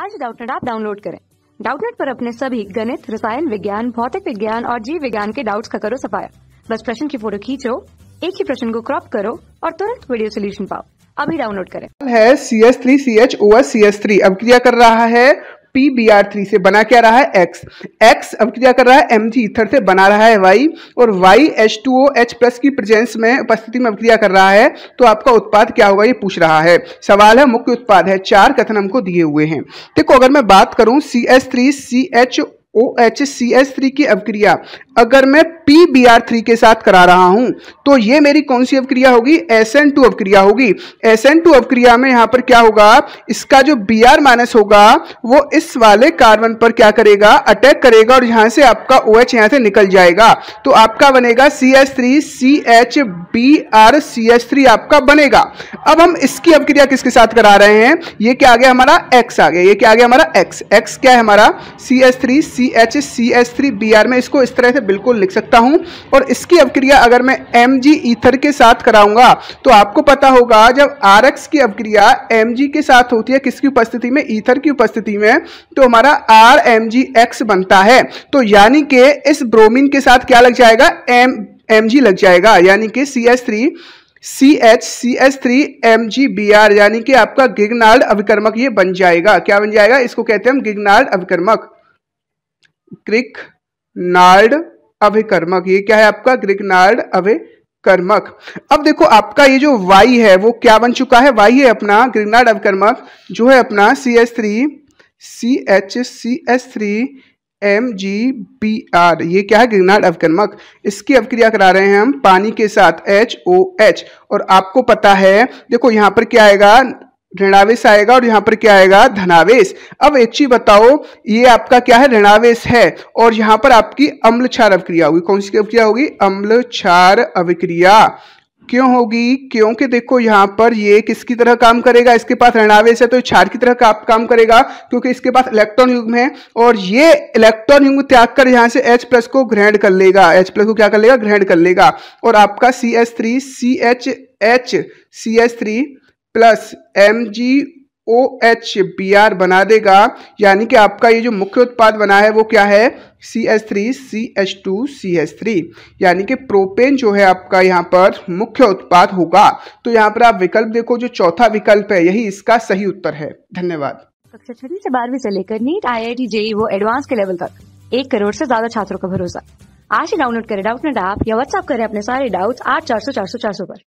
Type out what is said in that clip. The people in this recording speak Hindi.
आज डाउटनेट आप डाउनलोड करें डाउटनेट पर अपने सभी गणित रसायन विज्ञान भौतिक विज्ञान और जीव विज्ञान के डाउट्स का करो सफाया बस प्रश्न की फोटो खींचो एक ही प्रश्न को क्रॉप करो और तुरंत वीडियो सोल्यूशन पाओ अभी डाउनलोड करें है C S three C H O S C S three अब क्रिया कर रहा है पी बी आर थ्री से बना क्या रहा है एक्स एक्स अब क्या कर रहा है एम जी इथर से बना रहा है वाई और Y H two O H plus की प्रेजेंस में उपस्थिति में अभिक्रिया कर रहा है तो आपका उत्पाद क्या होगा ये पूछ रहा है सवाल है मुख्य उत्पाद है चार कथन हमको दिए हुए हैं देखो अगर मैं बात करूं C S three C H O H C S three की अवक्रिया अगर मैं पी बी आर थ्री के साथ करा रहा हूं तो ये मेरी कौन सी अवक्रिया होगी एस एन टू अवक्रिया होगी एस एन टू अवक्रिया में यहां पर क्या होगा इसका जो बी आर माइनस होगा वो इस वाले कार्बन पर क्या करेगा अटैक करेगा और यहां से आपका ओ एच यहां से निकल जाएगा तो आपका बनेगा C S three C H B R C S three आपका बनेगा अब हम इसकी अवक्रिया किसके साथ करा रहे हैं ये क्या आ गया हमारा एक्स आ गया ये क्या आ गया हमारा एक्स एक्स क्या है हमारा C S three C H C S three B R में इसको इस तरह से मैं बिल्कुल लिख सकता हूँ और इसकी अवक्रिया अगर मैं एम ईथर के साथ कराऊंगा तो आपको पता होगा जब आर की अवक्रिया एम के साथ होती है किसकी उपस्थिति में ईथर की उपस्थिति में तो हमारा आर एम जी एक्स बनता है तो यानी कि इस ब्रोमिन के साथ क्या लग जाएगा एम एम जी लग जाएगा यानी कि C S three C H C S three M G B R यानी कि आपका गिगनाल्ड अभिकर्मक ये बन जाएगा क्या बन जाएगा इसको कहते हैं हम गिगनाल्ड अभिकर्मक क्रिक नाल्ड अभिकर्मक ये क्या है आपका ग्रिगनार्ड अभिकर्मक अब देखो आपका ये जो वाई है वो क्या बन चुका है वाई है अपना ग्रिगनार्ड अभिकर्मक जो है अपना C S three C H C S three M G B R ये क्या है ग्रिगनार्ड अवकर्मक इसकी अवक्रिया करा रहे हैं हम पानी के साथ एच ओ एच और आपको पता है देखो यहाँ पर क्या आएगा ऋणावेश आएगा और यहाँ पर क्या आएगा धनावेश अब एक चीज बताओ ये आपका क्या है ऋणावेश है और यहाँ पर आपकी अम्ल क्षार अभिक्रिया होगी कौन सी अभिक्रिया होगी अम्ल क्षार अभिक्रिया क्यों होगी क्योंकि देखो यहाँ पर ये किसकी तरह काम करेगा इसके पास ऋणावेश है तो क्षार की तरह का, काम करेगा क्योंकि इसके पास इलेक्ट्रॉन युग्म है और ये इलेक्ट्रॉन युग्म त्याग कर यहाँ से H प्लस को ग्रहण कर लेगा H प्लस को क्या कर लेगा ग्रहण कर लेगा और आपका C H three C H H C H three plus M G O H B R बना देगा यानी कि आपका ये जो मुख्य उत्पाद बना है वो क्या है C S three C H two C S three यानी कि प्रोपेन जो है आपका यहाँ पर मुख्य उत्पाद होगा तो यहाँ पर आप विकल्प देखो जो चौथा विकल्प है यही इसका सही उत्तर है धन्यवाद कक्षा छठी से बारहवीं से लेकर NEET I I T JEE वो एडवांस के लेवल तक एक करोड़ से ज्यादा छात्रों का भरोसा आज ही डाउनलोड करें डाउट नेट ऐप या व्हाट्सएप करें अपने सारे डाउट्स आठ चार सौ चार सौ चार सौ पर